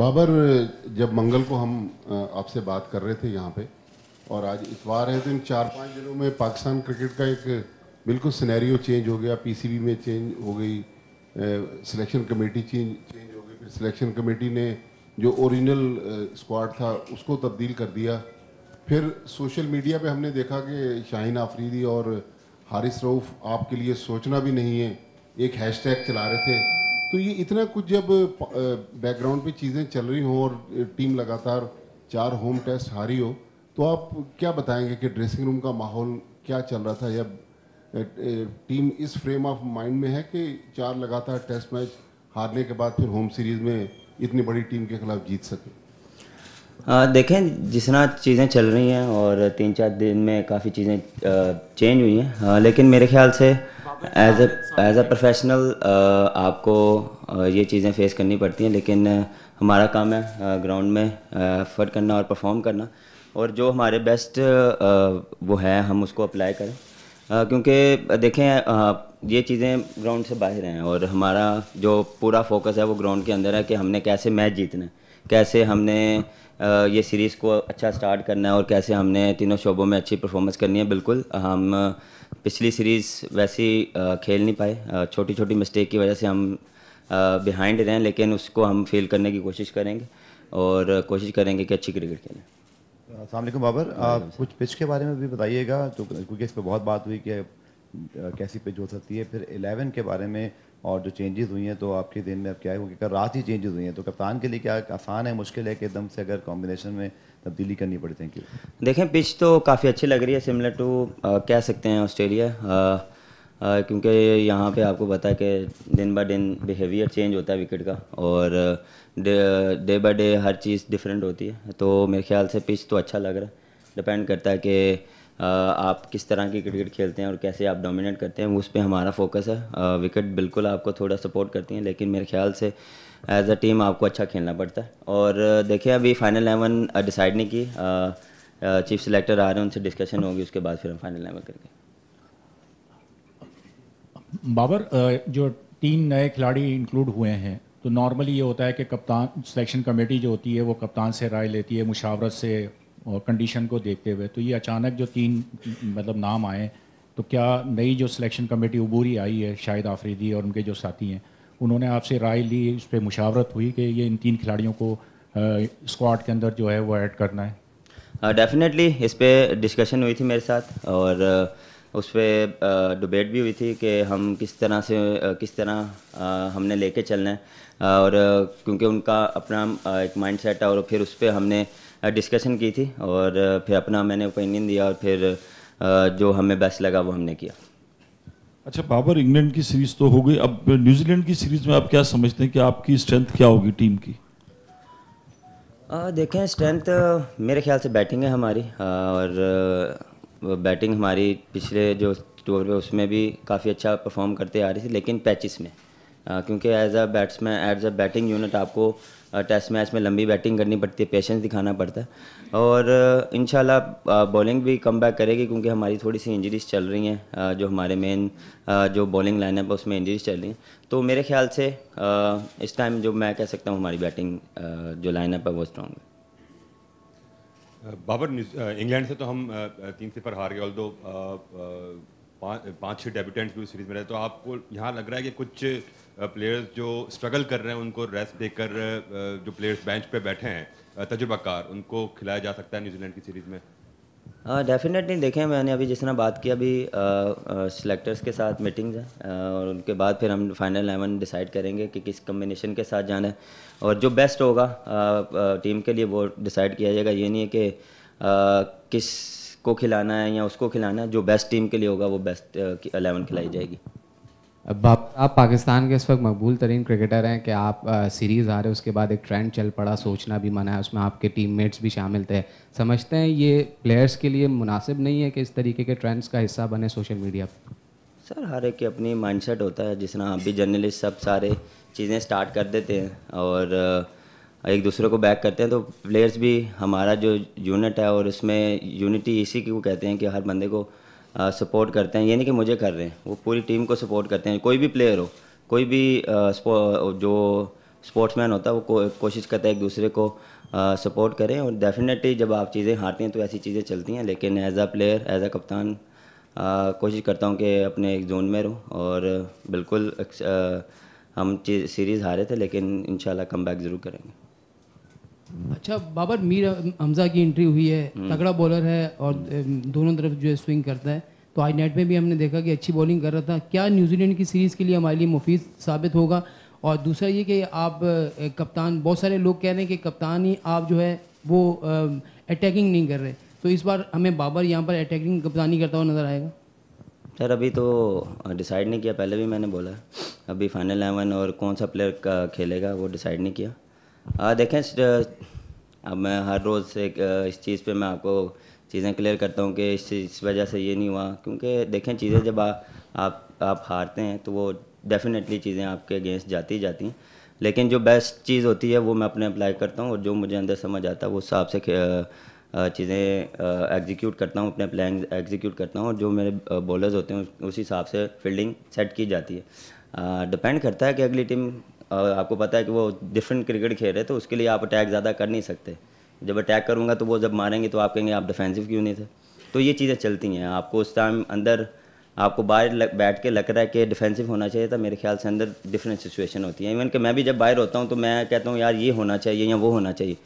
बाबर जब मंगल को हम आपसे बात कर रहे थे यहाँ पे और आज इतवार है तो इन चार पाँच दिनों में पाकिस्तान क्रिकेट का एक बिल्कुल सिनेरियो चेंज हो गया पीसीबी में चेंज हो गई सिलेक्शन कमेटी चेंज चेंज हो गई फिर सिलेक्शन कमेटी ने जो ओरिजिनल स्क्वाड था उसको तब्दील कर दिया फिर सोशल मीडिया पे हमने देखा कि शाहीन आफरीदी और हारिस रऊफ़ आपके लिए सोचना भी नहीं है एक हैश चला रहे थे तो ये इतना कुछ जब बैकग्राउंड पे चीज़ें चल रही हों और टीम लगातार चार होम टेस्ट हारी हो तो आप क्या बताएंगे कि ड्रेसिंग रूम का माहौल क्या चल रहा था या टीम इस फ्रेम ऑफ माइंड में है कि चार लगातार टेस्ट मैच हारने के बाद फिर होम सीरीज़ में इतनी बड़ी टीम के खिलाफ जीत सके आ, देखें जिस तरह चीज़ें चल रही हैं और तीन चार दिन में काफ़ी चीज़ें चेंज हुई हैं लेकिन मेरे ख्याल से as a as a professional आपको ये चीज़ें फेस करनी पड़ती हैं लेकिन हमारा काम है ग्राउंड में एफर्ट करना और परफॉर्म करना और जो हमारे बेस्ट वो है हम उसको अप्लाई करें क्योंकि देखें ये चीज़ें ग्राउंड से बाहर हैं और हमारा जो पूरा फोकस है वो ग्राउंड के अंदर है कि हमने कैसे मैच जीतना है कैसे हमने ये सीरीज़ को अच्छा स्टार्ट करना है और कैसे हमने तीनों शोबों में अच्छी परफॉर्मेंस करनी है बिल्कुल हम पिछली सीरीज़ वैसी खेल नहीं पाए छोटी छोटी मिस्टेक की वजह से हम बिहाइंड रहें लेकिन उसको हम फील करने की कोशिश करेंगे और कोशिश करेंगे कि अच्छी क्रिकेट खेलें असल बाबर आप कुछ पिच के बारे में भी बताइएगा तो क्योंकि इस पर बहुत बात हुई कि कैसी पिच हो सकती है फिर एलेवन के बारे में और जो चेंजेस हुई हैं तो आपके दिन में अब क्या है क्योंकि कल रात ही चेंजेस हुई हैं तो कप्तान के लिए क्या आसान है मुश्किल है कि एकदम से अगर कॉम्बिनेशन में तब्दीली करनी पड़ी थैंक यू देखें पिच तो काफ़ी अच्छी लग रही है सिमिलर टू कह सकते हैं ऑस्ट्रेलिया क्योंकि यहाँ पे आपको पता है कि दिन बाय दिन बिहेवियर चेंज होता है विकेट का और डे बाय डे हर चीज़ डिफरेंट होती है तो मेरे ख्याल से पिच तो अच्छा लग रहा है डिपेंड करता है कि आप किस तरह की क्रिकेट खेलते हैं और कैसे आप डोमिनेट करते हैं उस पर हमारा फोकस है विकेट बिल्कुल आपको थोड़ा सपोर्ट करती हैं लेकिन मेरे ख्याल से एज अ टीम आपको अच्छा खेलना पड़ता है और देखिए अभी फाइनल एलेवन डिसाइड नहीं की चीफ सिलेक्टर आ रहे हैं उनसे डिस्कशन होगी उसके बाद फिर हम फाइनल एलेवन करेंगे बाबर जो तीन नए खिलाड़ी इंक्लूड हुए हैं तो नॉर्मली ये होता है कि कप्तान सिलेक्शन कमेटी जो होती है वो कप्तान से राय लेती है मुशावरत से और कंडीशन को देखते हुए तो ये अचानक जो तीन मतलब नाम आए तो क्या नई जो सिलेक्शन कमेटी अबूरी आई है शाहिद आफरीदी और उनके जो साथी हैं उन्होंने आपसे राय ली उस पर मुशावरत हुई कि ये इन तीन खिलाड़ियों को स्क्वाड के अंदर जो है वो ऐड करना है डेफिनेटली इस पर डिस्कशन हुई थी मेरे साथ और उस पर डिबेट भी हुई थी कि हम किस तरह से किस तरह हमने लेके चलना है और क्योंकि उनका अपना एक माइंड सेट है और फिर उस पर हमने डिस्कशन की थी और फिर अपना मैंने ओपिनियन दिया और फिर जो हमें बेस्ट लगा वो हमने किया अच्छा बाबर इंग्लैंड की सीरीज तो हो गई अब न्यूजीलैंड की सीरीज में आप क्या समझते हैं कि आपकी स्ट्रेंथ क्या होगी टीम की आ, देखें स्ट्रेंथ मेरे ख्याल से बैटिंग है हमारी और बैटिंग हमारी पिछले जो टूर में उसमें भी काफ़ी अच्छा परफॉर्म करते आ रही थी लेकिन पैचिस में क्योंकि as a batsman as a batting unit आपको टेस्ट मैच में लंबी बैटिंग करनी पड़ती है पेशेंस दिखाना पड़ता है और इन बॉलिंग भी कम बैक करेगी क्योंकि हमारी थोड़ी सी इंजरीज चल रही हैं जो हमारे मेन जो बॉलिंग लाइनअप है उसमें इंजरीज चल रही हैं तो मेरे ख्याल से इस टाइम जो मैं कह सकता हूँ हमारी बैटिंग जो लाइनअप है वो स्ट्रॉन्ग है बाबर इंग्लैंड से तो हम तीन सिफर हार गए दो पाँच छः डेबिटेंट्स भी सीरीज़ में रहे तो आपको यहाँ लग रहा है कि कुछ प्लेयर्स uh, जो स्ट्रगल कर रहे हैं उनको रेस्ट देकर uh, uh, जो प्लेयर्स बेंच पे बैठे हैं तजुर्बाकार उनको खिलाया जा सकता है न्यूजीलैंड की सीरीज़ में डेफिनेटली हाँ, uh, देखें मैंने अभी जिस तरह बात की अभी सिलेक्टर्स uh, uh, के साथ मीटिंग्स हैं और उनके बाद फिर हम फाइनल एलेवन डिसाइड करेंगे कि किस कम्बिनेशन के साथ जाना है और जो बेस्ट होगा टीम के लिए वो डिसाइड किया जाएगा ये नहीं है कि किस को खिलाना है या उसको खिलाना है जो बेस्ट टीम के लिए होगा वो बेस्ट अलेवन खिलाई जाएगी बाप आप पाकिस्तान के इस वक्त मकबूल तरीन क्रिकेटर हैं कि आप आ, सीरीज़ आ रहे उसके बाद एक ट्रेंड चल पड़ा सोचना भी मना है उसमें आपके टीममेट्स भी शामिल थे समझते हैं ये प्लेयर्स के लिए मुनासिब नहीं है कि इस तरीके के ट्रेंड्स का हिस्सा बने सोशल मीडिया पर सर हर एक अपनी माइंड होता है जिस तरह आप भी जर्नलिस्ट सब सारे चीज़ें स्टार्ट कर देते हैं और एक दूसरे को बैक करते हैं तो प्लेयर्स भी हमारा जो यूनिट है और उसमें यूनिटी इसी को कहते हैं कि हर बंदे को सपोर्ट करते हैं ये नहीं कि मुझे कर रहे हैं वो पूरी टीम को सपोर्ट करते हैं कोई भी प्लेयर हो कोई भी जो स्पोर्ट्समैन होता है वो को, कोशिश करता है एक दूसरे को सपोर्ट करें और डेफिनेटली जब आप चीज़ें हारती हैं तो ऐसी चीज़ें चलती हैं लेकिन as a player as a कप्तान कोशिश करता हूँ कि अपने एक जोन में रहूँ और बिल्कुल आ, हम सीरीज़ हारे थे लेकिन इन कम बैक ज़रूर करेंगे अच्छा बाबर मीर हमजा की एंट्री हुई है हम्म। तगड़ा बॉलर है और हम्म। दोनों तरफ जो है स्विंग करता है तो आज नेट में भी हमने देखा कि अच्छी बॉलिंग कर रहा था क्या न्यूजीलैंड की सीरीज़ के लिए हमारे लिए मुफीद साबित होगा और दूसरा ये कि आप कप्तान बहुत सारे लोग कह रहे हैं कि कप्तान ही आप जो है वो अटैकिंग नहीं कर रहे तो इस बार हमें बाबर यहाँ पर अटैकिंग कप्तानी करता हुआ नज़र आएगा सर अभी तो डिसाइड नहीं किया पहले भी मैंने बोला अभी फाइनल एलेवन और कौन सा प्लेयर का खेलेगा वो डिसाइड नहीं किया आ, देखें अब मैं हर रोज़ एक इस चीज़ पे मैं आपको चीज़ें क्लियर करता हूँ कि इस इस वजह से ये नहीं हुआ क्योंकि देखें चीज़ें जब आ, आप आप हारते हैं तो वो डेफिनेटली चीज़ें आपके अगेंस्ट जाती ही जाती हैं लेकिन जो बेस्ट चीज़ होती है वो मैं अपने अप्लाई करता हूँ और जो मुझे अंदर समझ आता है वो हिसाब से चीज़ें एग्जीक्यूट करता हूँ अपने प्लान एग्जीक्यूट करता हूँ और जो मेरे बॉलर्स होते हैं उसी हिसाब से फील्डिंग सेट की जाती है डिपेंड करता है कि अगली टीम और आपको पता है कि वो डिफरेंट क्रिकेट खेल रहे तो उसके लिए आप अटैक ज़्यादा कर नहीं सकते जब अटैक करूँगा तो वो जब मारेंगे तो आप कहेंगे आप डिफेंसिव क्यों नहीं थे तो ये चीज़ें चलती हैं आपको उस टाइम अंदर आपको बाहर बैठ के लग रहा है कि डिफेंसिव होना चाहिए था तो मेरे ख्याल से अंदर डिफरेंट सिचुएशन होती है इवन कि मैं भी जब बाहर होता हूँ तो मैं कहता हूँ यार ये होना चाहिए या वो होना चाहिए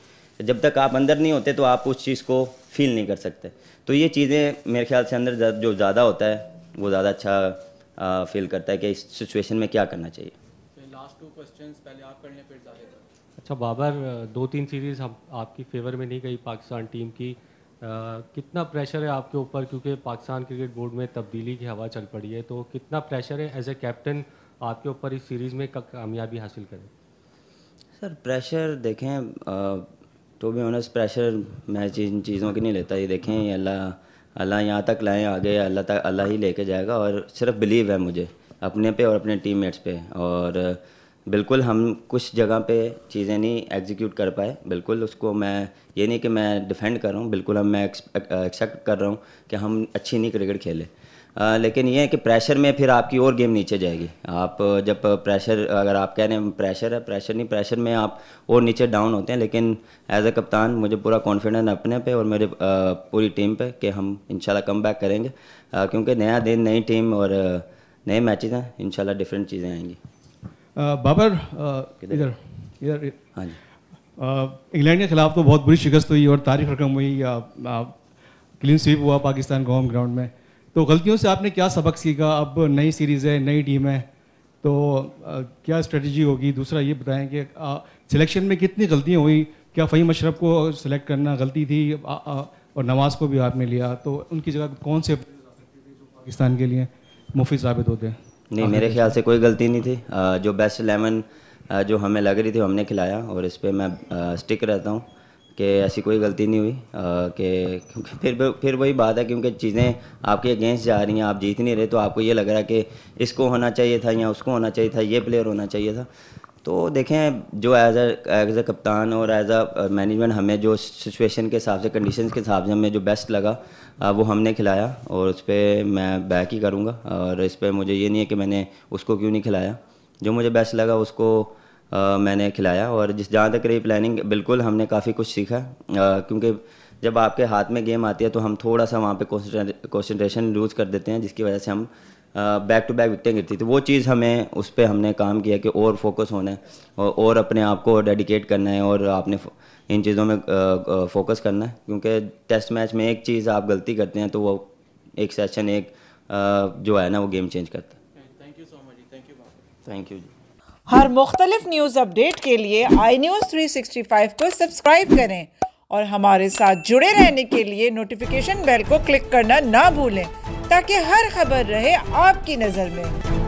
जब तक आप अंदर नहीं होते तो आप उस चीज़ को फील नहीं कर सकते तो ये चीज़ें मेरे ख्याल से अंदर जो ज़्यादा होता है वो ज़्यादा अच्छा फील करता है कि इस सिचुएशन में क्या करना चाहिए टू पहले आप अच्छा बाबर दो तीन सीरीज़ हम आपकी फेवर में नहीं गई पाकिस्तान टीम की आ, कितना प्रेशर है आपके ऊपर क्योंकि पाकिस्तान क्रिकेट बोर्ड में तब्दीली की हवा चल पड़ी है तो कितना प्रेशर है एज ए कैप्टन आपके ऊपर इस सीरीज़ में कामयाबी हासिल करें सर प्रेशर देखें तो भी उन्हें प्रेशर मैं इन चीज़ों की नहीं लेता ये देखें अल्लाह अल्लाह यहाँ तक लाएँ आगे अल्लाह तक अल्लाह ही लेके जाएगा और सिर्फ बिलीव है मुझे अपने पे और अपने टीममेट्स पे और बिल्कुल हम कुछ जगह पे चीज़ें नहीं एग्जीक्यूट कर पाए बिल्कुल उसको मैं ये नहीं कि मैं डिफेंड कर रहा हूँ बिल्कुल हम मैं एक्सेप्ट कर रहा हूँ कि हम अच्छी नहीं क्रिकेट खेले आ, लेकिन ये है कि प्रेशर में फिर आपकी और गेम नीचे जाएगी आप जब प्रेशर अगर आप कह रहे हैं प्रेशर है प्रेशर नहीं प्रेशर में आप और नीचे डाउन होते हैं लेकिन एज ए कप्तान मुझे पूरा कॉन्फिडेंस अपने पे और मेरे पूरी टीम पे कि हम इंशाल्लाह कम बैक करेंगे क्योंकि नया दिन नई टीम और नए मैचेस हैं इंशाल्लाह डिफरेंट चीज़ें आएंगी Uh, बाबर uh, इधर इधर हाँ जी uh, इंग्लैंड के खिलाफ तो बहुत बुरी शिकस्त हुई और तारीख रकम हुई या क्लीन स्वीप हुआ पाकिस्तान को होम ग्राउंड में तो गलतियों से आपने क्या सबक सीखा अब नई सीरीज़ है नई टीम है तो आ, क्या स्ट्रेटजी होगी दूसरा ये बताएं कि सिलेक्शन में कितनी गलतियाँ हुई क्या फ़हीम अशरफ को सिलेक्ट करना गलती थी आ, आ, और नवाज़ को भी आपने लिया तो उनकी जगह कौन से पाकिस्तान के लिए मुफी साबित होते हैं नहीं हाँ, मेरे ख्याल से कोई गलती नहीं थी जो बेस्ट लेमन जो हमें लग रही थी हमने खिलाया और इस पर मैं स्टिक रहता हूँ कि ऐसी कोई गलती नहीं हुई कि क्योंकि फिर फिर वही बात है क्योंकि चीज़ें आपके अगेंस्ट जा रही हैं आप जीत नहीं रहे तो आपको ये लग रहा है कि इसको होना चाहिए था या उसको होना चाहिए था ये प्लेयर होना चाहिए था तो देखें जो एज अ एज अ कप्तान और एज अ मैनेजमेंट हमें जो सिचुएशन के हिसाब से कंडीशन के हिसाब से हमें जो बेस्ट लगा uh, वो हमने खिलाया और उस पर मैं बैक ही करूँगा और इस पर मुझे ये नहीं है कि मैंने उसको क्यों नहीं खिलाया जो मुझे बेस्ट लगा उसको आ, uh, मैंने खिलाया और जिस जहाँ तक रही प्लानिंग बिल्कुल हमने काफ़ी कुछ सीखा uh, क्योंकि जब आपके हाथ में गेम आती है तो हम थोड़ा सा वहाँ पे कॉन्सेंट्रेशन लूज़ कर देते हैं जिसकी वजह से हम बैक टू बैक विकटें गिरती थी वो चीज़ हमें उस पर हमने काम किया कि और फोकस होना है और, और अपने आप को डेडिकेट करना है और आपने इन चीज़ों में फोकस करना है क्योंकि टेस्ट मैच में एक चीज़ आप गलती करते हैं तो वो एक सेशन एक जो है ना वो गेम चेंज करता है thank you so much thank you thank you ji हर मुख्तलिफ न्यूज़ अपडेट के लिए I news three sixty five को सब्सक्राइब करें और हमारे साथ जुड़े रहने के लिए नोटिफिकेशन बेल को क्लिक करना ना भूलें ताकि हर खबर रहे आपकी नज़र में